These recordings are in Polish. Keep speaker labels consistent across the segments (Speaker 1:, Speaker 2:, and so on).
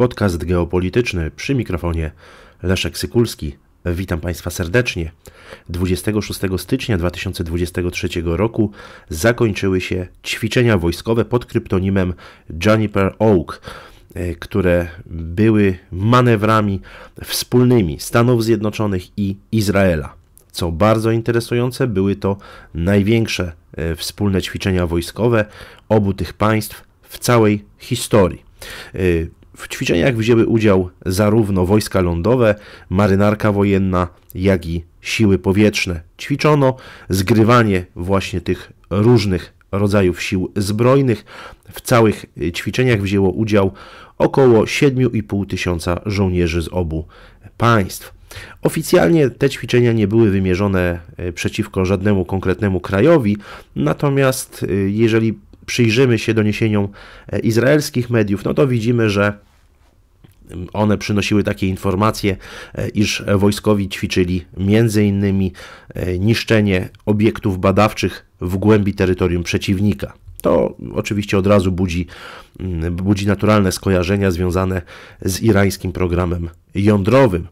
Speaker 1: Podcast geopolityczny przy mikrofonie Leszek Sykulski. Witam Państwa serdecznie. 26 stycznia 2023 roku zakończyły się ćwiczenia wojskowe pod kryptonimem Juniper Oak, e, które były manewrami wspólnymi Stanów Zjednoczonych i Izraela. Co bardzo interesujące, były to największe e, wspólne ćwiczenia wojskowe obu tych państw w całej historii. E, w ćwiczeniach wzięły udział zarówno wojska lądowe, marynarka wojenna, jak i siły powietrzne. Ćwiczono zgrywanie właśnie tych różnych rodzajów sił zbrojnych. W całych ćwiczeniach wzięło udział około 7,5 tysiąca żołnierzy z obu państw. Oficjalnie te ćwiczenia nie były wymierzone e, przeciwko żadnemu konkretnemu krajowi, natomiast e, jeżeli przyjrzymy się doniesieniom e, izraelskich mediów, no to widzimy, że one przynosiły takie informacje, e, iż wojskowi ćwiczyli m.in. E, niszczenie obiektów badawczych w głębi terytorium przeciwnika. To oczywiście od razu budzi, mm, budzi naturalne skojarzenia związane z irańskim programem jądrowym.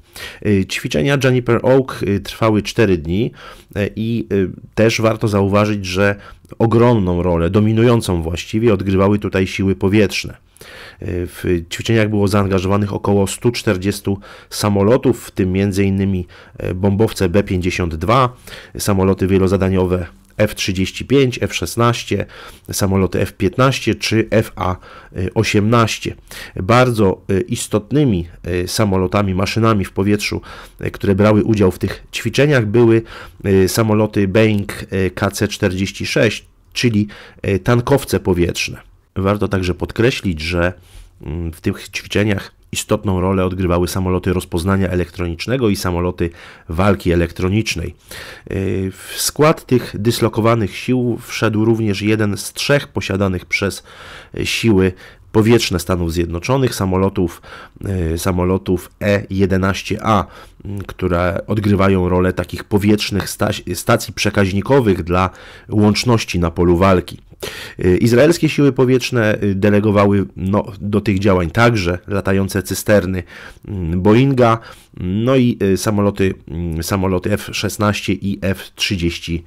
Speaker 1: Y, ćwiczenia Juniper Oak y, trwały 4 dni y, i też warto zauważyć, że ogromną rolę, dominującą właściwie, odgrywały tutaj siły powietrzne. W ćwiczeniach było zaangażowanych około 140 samolotów, w tym m.in. bombowce B-52, samoloty wielozadaniowe F-35, F-16, samoloty F-15 czy FA-18. Bardzo e, istotnymi e, samolotami, maszynami w powietrzu, e, które brały udział w tych ćwiczeniach, były samoloty Boeing KC-46, czyli tankowce powietrzne. Warto także podkreślić, że Mm, w tych ćwiczeniach istotną rolę odgrywały samoloty rozpoznania elektronicznego i samoloty walki elektronicznej. Y, w skład tych dyslokowanych sił wszedł również jeden z trzech posiadanych przez y, siły powietrzne Stanów Zjednoczonych, samolotów, y, samolotów E-11A, które odgrywają rolę takich powietrznych stacji przekaźnikowych dla łączności na polu walki. Y, izraelskie siły powietrzne y, delegowały no, do tych działań także latające cysterny mm, Boeinga, no i y, samoloty, mm, samoloty F-16 i F-35.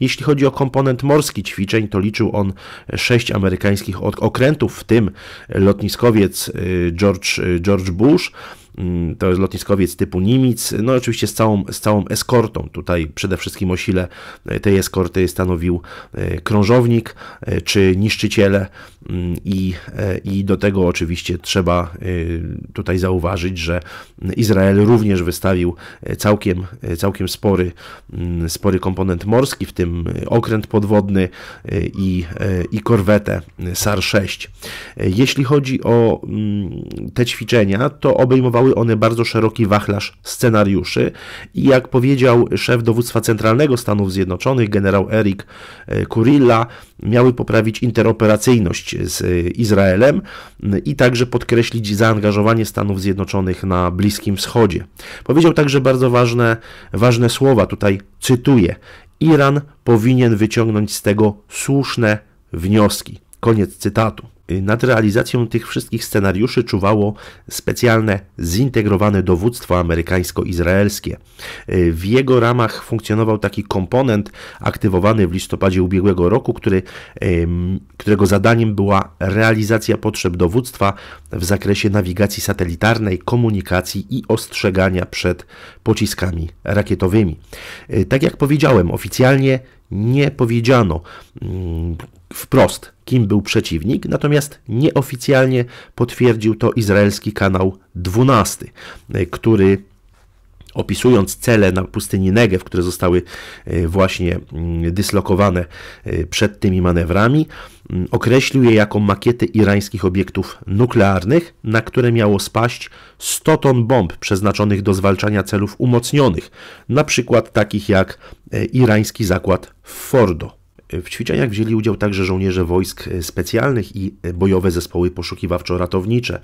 Speaker 1: Jeśli chodzi o komponent morski ćwiczeń, to liczył on sześć amerykańskich okrętów, w tym lotniskowiec George, George Bush, Mm, to jest lotniskowiec typu Nimitz, no oczywiście z całą, z całą eskortą. Tutaj przede wszystkim o sile e, tej eskorty stanowił e, krążownik e, czy niszczyciele mm, i, i do tego oczywiście trzeba tutaj zauważyć, że Izrael również wystawił całkiem, całkiem spory, mm, spory komponent morski, w tym okręt podwodny i, i korwetę SAR-6. Jeśli chodzi o te ćwiczenia, to obejmowało były one bardzo szeroki wachlarz scenariuszy i jak powiedział szef dowództwa centralnego Stanów Zjednoczonych, generał Eric e, Kurilla, miały poprawić interoperacyjność z e, Izraelem i także podkreślić zaangażowanie Stanów Zjednoczonych na Bliskim Wschodzie. Powiedział także bardzo ważne, ważne słowa, tutaj cytuję: Iran powinien wyciągnąć z tego słuszne wnioski. Koniec cytatu. Y, nad realizacją tych wszystkich scenariuszy czuwało specjalne, zintegrowane dowództwo amerykańsko-izraelskie. Y, w jego ramach funkcjonował taki komponent aktywowany w listopadzie ubiegłego roku, który, którego zadaniem była realizacja potrzeb dowództwa w zakresie nawigacji satelitarnej, komunikacji i ostrzegania przed pociskami rakietowymi. Y, tak jak powiedziałem, oficjalnie nie powiedziano mm, wprost, kim był przeciwnik, natomiast nieoficjalnie potwierdził to izraelski kanał 12, e, który opisując cele na pustyni Negev, które zostały e, właśnie mm, dyslokowane e, przed tymi manewrami, mm, określił je jako makiety irańskich obiektów nuklearnych, na które miało spaść 100 ton bomb przeznaczonych do zwalczania celów umocnionych, na przykład takich jak e, irański zakład w Fordo. W ćwiczeniach wzięli udział także żołnierze wojsk e, specjalnych i e, bojowe zespoły poszukiwawczo-ratownicze.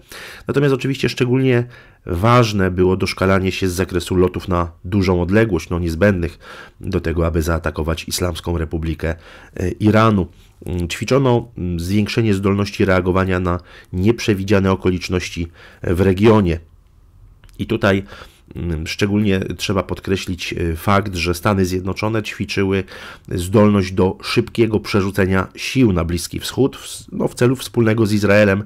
Speaker 1: Natomiast oczywiście szczególnie ważne było doszkalanie się z zakresu lotów na dużą odległość, no niezbędnych do tego, aby zaatakować Islamską Republikę e, Iranu. Mm, ćwiczono mm, zwiększenie zdolności reagowania na nieprzewidziane okoliczności w regionie. I tutaj Mm, szczególnie trzeba podkreślić e, fakt, że Stany Zjednoczone ćwiczyły zdolność do szybkiego przerzucenia sił na Bliski Wschód no, w celu wspólnego z Izraelem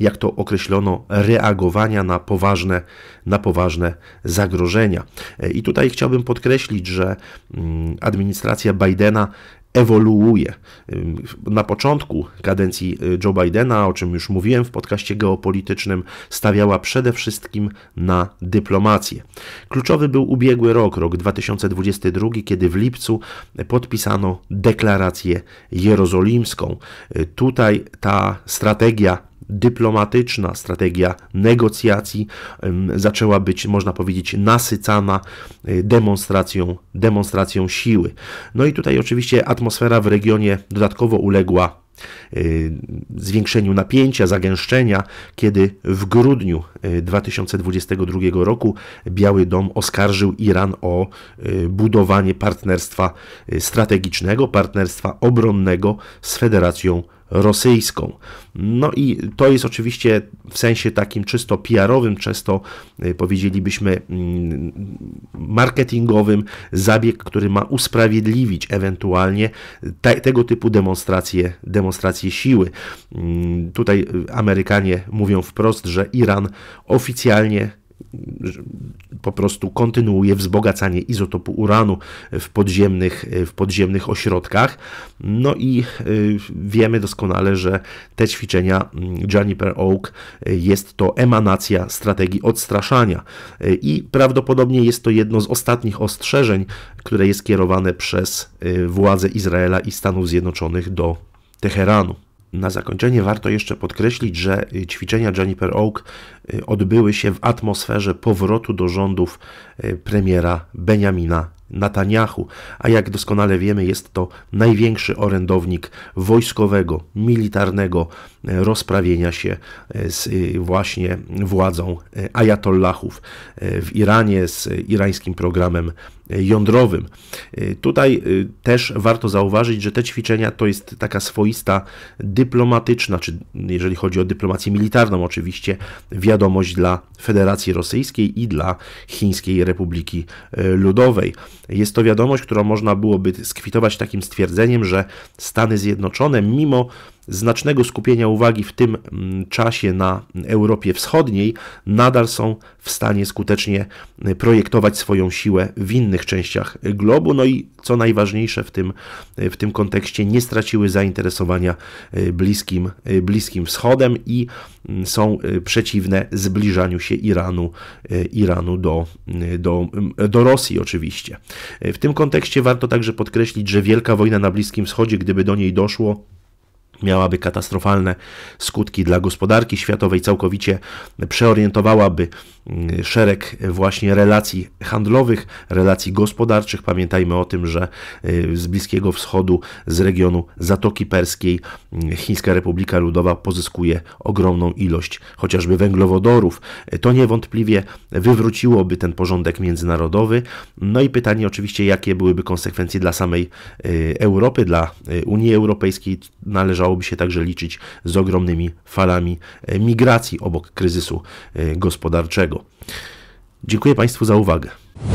Speaker 1: jak to określono, reagowania na poważne, na poważne zagrożenia. E, I tutaj chciałbym podkreślić, że mm, administracja Bidena ewoluuje. Na początku kadencji y, Joe Bidena, o czym już mówiłem w podcaście geopolitycznym, stawiała przede wszystkim na dyplomację. Kluczowy był ubiegły rok, rok 2022, kiedy w lipcu podpisano deklarację jerozolimską. Y, tutaj ta strategia dyplomatyczna, strategia negocjacji zaczęła być, można powiedzieć, nasycana y, demonstracją, demonstracją siły. No i tutaj oczywiście atmosfera w regionie dodatkowo uległa y, zwiększeniu napięcia, zagęszczenia, kiedy w grudniu 2022 y, roku Biały Dom oskarżył Iran o budowanie partnerstwa strategicznego, partnerstwa obronnego z Federacją rosyjską. No i to jest oczywiście w sensie takim czysto PR-owym, często y, powiedzielibyśmy mm, marketingowym zabieg, który ma usprawiedliwić ewentualnie te, tego typu demonstracje, demonstracje siły. Mm, tutaj y, Amerykanie mówią wprost, że Iran oficjalnie po prostu kontynuuje wzbogacanie izotopu uranu w podziemnych, w podziemnych ośrodkach. No i y, wiemy doskonale, że te ćwiczenia mm, Juniper Oak y, jest to emanacja strategii odstraszania y, i prawdopodobnie jest to jedno z ostatnich ostrzeżeń, które jest kierowane przez władze Izraela i Stanów Zjednoczonych do Teheranu. Na zakończenie warto jeszcze podkreślić, że ćwiczenia Juniper Oak y, odbyły się w atmosferze powrotu do rządów y, premiera Benjamina Netanyahu, a jak doskonale wiemy, jest to największy orędownik wojskowego, militarnego y, rozprawienia się z właśnie władzą ajatollahów w Iranie, z irańskim programem jądrowym. Tutaj y, też warto zauważyć, że te ćwiczenia to jest taka swoista dyplomatyczna, czy jeżeli chodzi o dyplomację militarną, oczywiście, wiadomość dla Federacji Rosyjskiej i dla Chińskiej Republiki y, Ludowej. Jest to wiadomość, którą można byłoby skwitować takim stwierdzeniem, że Stany Zjednoczone, mimo znacznego skupienia uwagi w tym mm, czasie na Europie Wschodniej, nadal są w stanie skutecznie y, projektować swoją siłę w innych częściach globu. No i co najważniejsze w tym, y, w tym kontekście, nie straciły zainteresowania y, bliskim, bliskim Wschodem i mm, są przeciwne zbliżaniu się Iranu, Iranu do, do, mm, do Rosji, oczywiście. W tym kontekście warto także podkreślić, że Wielka Wojna na Bliskim Wschodzie, gdyby do niej doszło, miałaby katastrofalne skutki dla gospodarki światowej, całkowicie przeorientowałaby mm, szereg właśnie relacji handlowych, relacji gospodarczych. Pamiętajmy o tym, że y, z Bliskiego Wschodu, z regionu Zatoki Perskiej, mm, Chińska Republika Ludowa pozyskuje ogromną ilość chociażby węglowodorów. To niewątpliwie wywróciłoby ten porządek międzynarodowy. No i pytanie oczywiście, jakie byłyby konsekwencje dla samej y, Europy, dla y, Unii Europejskiej należało należałoby się także liczyć z ogromnymi falami e, migracji obok kryzysu e, gospodarczego. Dziękuję Państwu za uwagę.